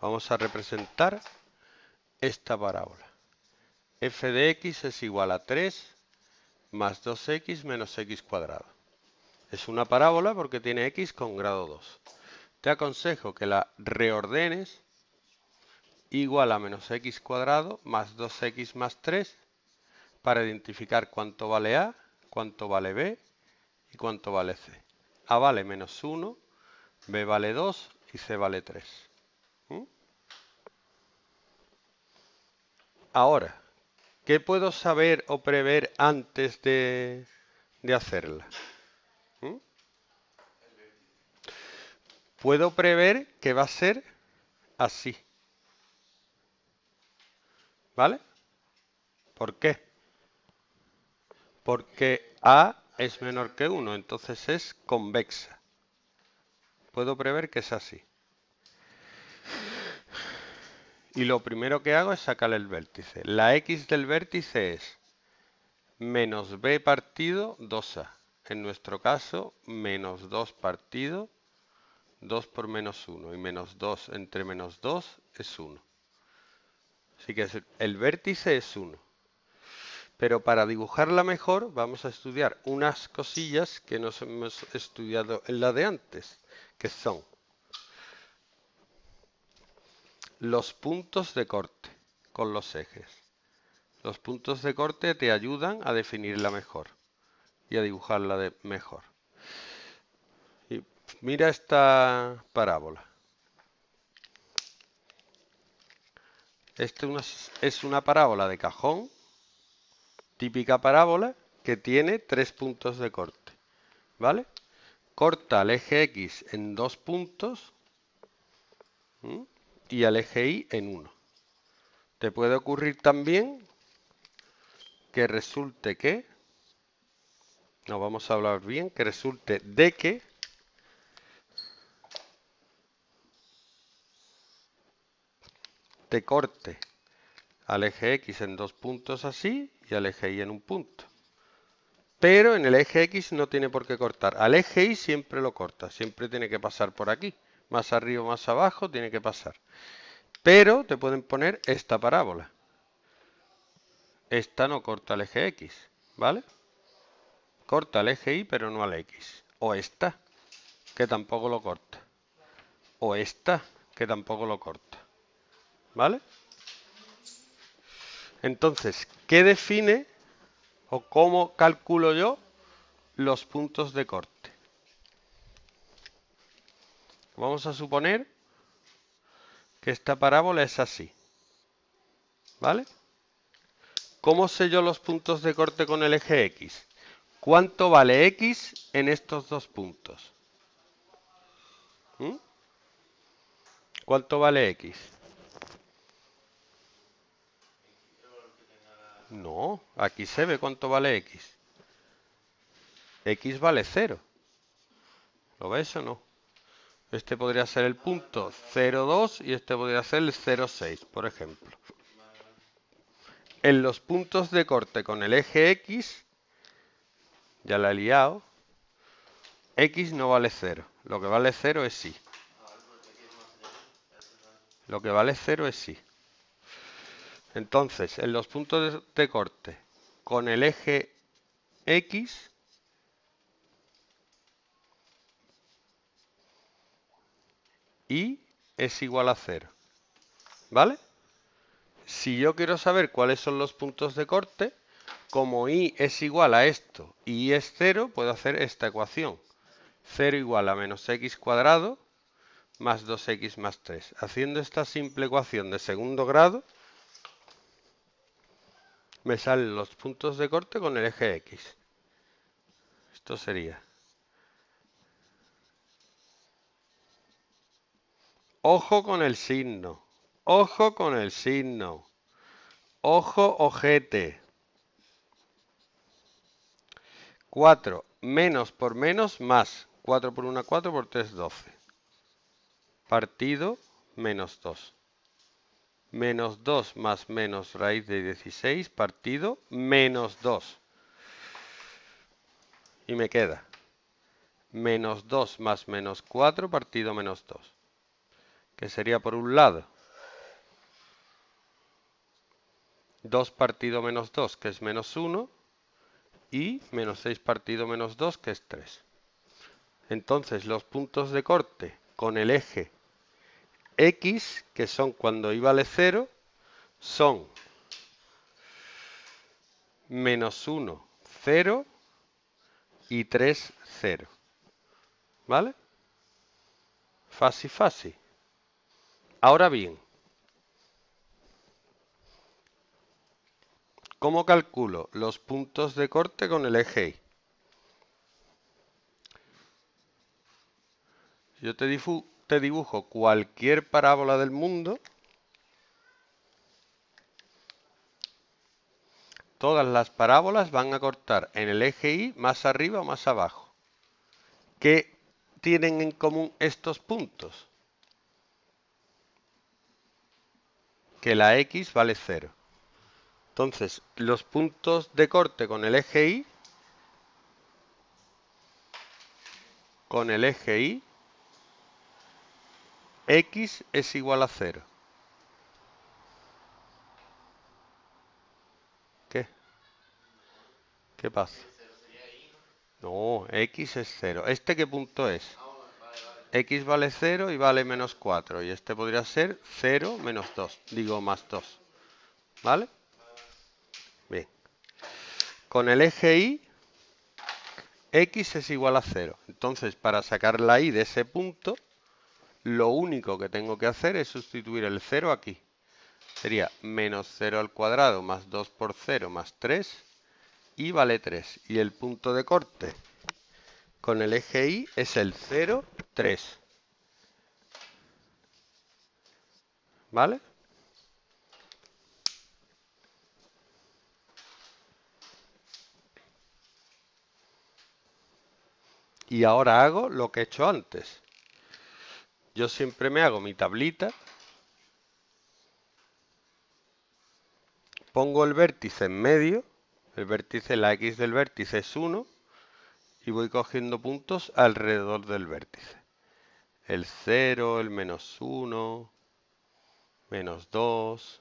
Vamos a representar esta parábola. f de x es igual a 3 más 2x menos x cuadrado. Es una parábola porque tiene x con grado 2. Te aconsejo que la reordenes igual a menos x cuadrado más 2x más 3 para identificar cuánto vale a, cuánto vale b y cuánto vale c. a vale menos 1, b vale 2 y c vale 3. ahora. ¿Qué puedo saber o prever antes de, hacerla? ¿Mm? Puedo prever que va a ser así. ¿Vale? ¿Por qué? Porque A es menor que 1, entonces es convexa. Puedo prever que es así y lo primero que hago es sacar el vértice. La x del vértice es menos b partido 2a. En nuestro caso, menos 2 partido 2 por menos 1. Y menos 2 entre menos 2 es 1. Así que el vértice es 1. Pero para dibujarla mejor vamos a estudiar unas cosillas que nos hemos estudiado en la de antes, que son los puntos de corte con los ejes. Los puntos de corte te ayudan a definirla mejor y a dibujarla de mejor. Y mira esta parábola. Esta es una parábola de cajón, típica parábola, que tiene tres puntos de corte. ¿Vale? Corta el eje X en dos puntos y al eje Y en 1. Te puede ocurrir también que resulte que, no vamos a hablar bien, que resulte de que te corte al eje X en dos puntos así y al eje Y en un punto. Pero en el eje X no tiene por qué cortar. Al eje Y siempre lo corta, siempre tiene que pasar por aquí más arriba o más abajo, tiene que pasar. Pero te pueden poner esta parábola. Esta no corta el eje X, ¿vale? Corta el eje Y, pero no al X. O esta, que tampoco lo corta. O esta, que tampoco lo corta. ¿Vale? Entonces, ¿qué define o cómo calculo yo los puntos de corte? Vamos a suponer que esta parábola es así. ¿Vale? ¿Cómo sé yo los puntos de corte con el eje X? ¿Cuánto vale X en estos dos puntos? ¿Mm? ¿Cuánto vale X? No, aquí se ve cuánto vale X. X vale cero. ¿Lo ves o no? Este podría ser el punto 02 y este podría ser el 06, por ejemplo. En los puntos de corte con el eje X, ya la he liado, X no vale 0. Lo que vale 0 es sí. Lo que vale 0 es sí. Entonces, en los puntos de corte con el eje X, y es igual a 0. ¿Vale? Si yo quiero saber cuáles son los puntos de corte, como Y es igual a esto y es 0, puedo hacer esta ecuación. 0 igual a menos x cuadrado más 2x más 3. Haciendo esta simple ecuación de segundo grado, me salen los puntos de corte con el eje x. Esto sería Ojo con el signo. Ojo con el signo. Ojo, ojete. 4. Menos por menos más. 4 por 1, 4 por 3, 12. Partido, menos 2. Menos 2 más menos raíz de 16, partido, menos 2. Y me queda menos 2 más menos 4, partido menos 2 que sería por un lado 2 partido menos 2, que es menos 1, y menos 6 partido menos 2, que es 3. Entonces, los puntos de corte con el eje X, que son cuando Y vale 0, son menos 1, 0 y 3, 0. ¿Vale? Fácil, fácil. Ahora bien, ¿cómo calculo los puntos de corte con el eje Y? Yo te, te dibujo cualquier parábola del mundo, todas las parábolas van a cortar en el eje Y más arriba o más abajo. ¿Qué tienen en común estos puntos? que la X vale 0. Entonces, los puntos de corte con el eje Y, con el eje Y, X es igual a cero ¿Qué? ¿Qué pasa? No, X es cero ¿Este qué punto es? x vale 0 y vale menos 4. Y este podría ser 0 menos 2, digo más 2. ¿Vale? Bien. Con el eje y, x es igual a 0. Entonces, para sacar la y de ese punto, lo único que tengo que hacer es sustituir el 0 aquí. Sería menos 0 al cuadrado más 2 por 0 más 3 y vale 3. Y el punto de corte con el eje y es el 0 3. ¿Vale? Y ahora hago lo que he hecho antes. Yo siempre me hago mi tablita. Pongo el vértice en medio. El vértice, la X del vértice es 1. Y voy cogiendo puntos alrededor del vértice el 0, el menos 1, menos 2,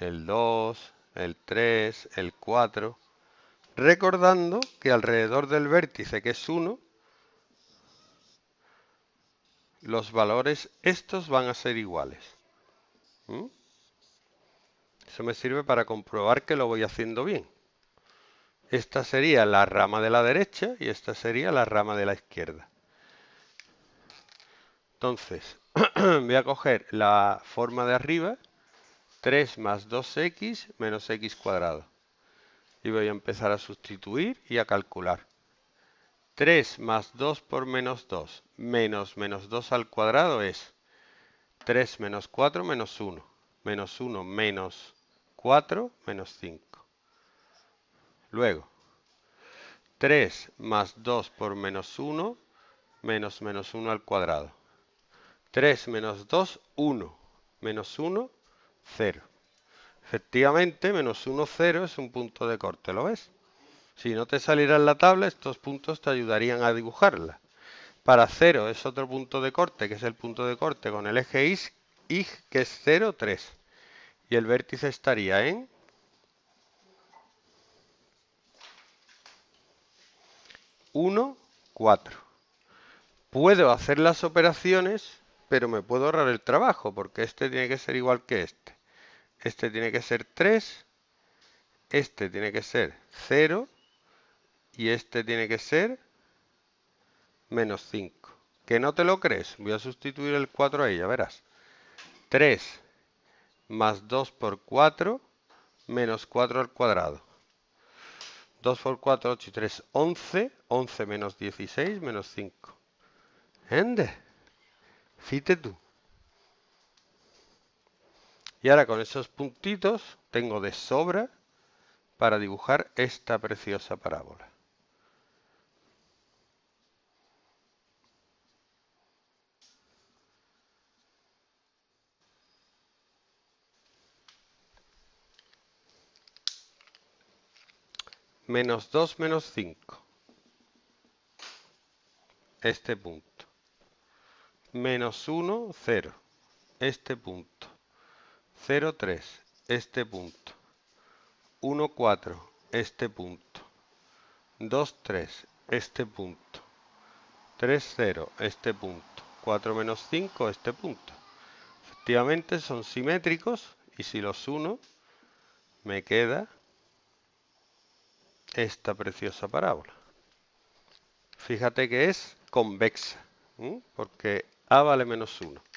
el 2, el 3, el 4. Recordando que alrededor del vértice, que es 1, los valores estos van a ser iguales. ¿Mm? Eso me sirve para comprobar que lo voy haciendo bien. Esta sería la rama de la derecha y esta sería la rama de la izquierda. Entonces, voy a coger la forma de arriba, 3 más 2x menos x cuadrado. Y voy a empezar a sustituir y a calcular. 3 más 2 por menos 2 menos menos 2 al cuadrado es 3 menos 4 menos 1. Menos 1 menos 4 menos 5. Luego, 3 más 2 por menos 1 menos menos 1 al cuadrado. 3 menos 2, 1. Menos 1, 0. Efectivamente, menos 1, 0 es un punto de corte, ¿lo ves? Si no te saliera en la tabla, estos puntos te ayudarían a dibujarla. Para 0 es otro punto de corte, que es el punto de corte con el eje Y, que es 0, 3. Y el vértice estaría en... ...1, 4. Puedo hacer las operaciones pero me puedo ahorrar el trabajo, porque este tiene que ser igual que este. Este tiene que ser 3, este tiene que ser 0 y este tiene que ser menos 5. Que no te lo crees, voy a sustituir el 4 ahí, ya verás. 3 más 2 por 4 menos 4 al cuadrado. 2 por 4, 8 y 3, 11. 11 menos 16 menos 5. ¿Ende? Fíjate tú. Y ahora con esos puntitos tengo de sobra para dibujar esta preciosa parábola. Menos 2 menos 5. Este punto menos 1, 0, este punto, 0, 3, este punto, 1, 4, este punto, 2, 3, este punto, 3, 0, este punto, 4 menos 5, este punto. Efectivamente son simétricos y si los uno me queda esta preciosa parábola. Fíjate que es convexa, porque a vale menos 1.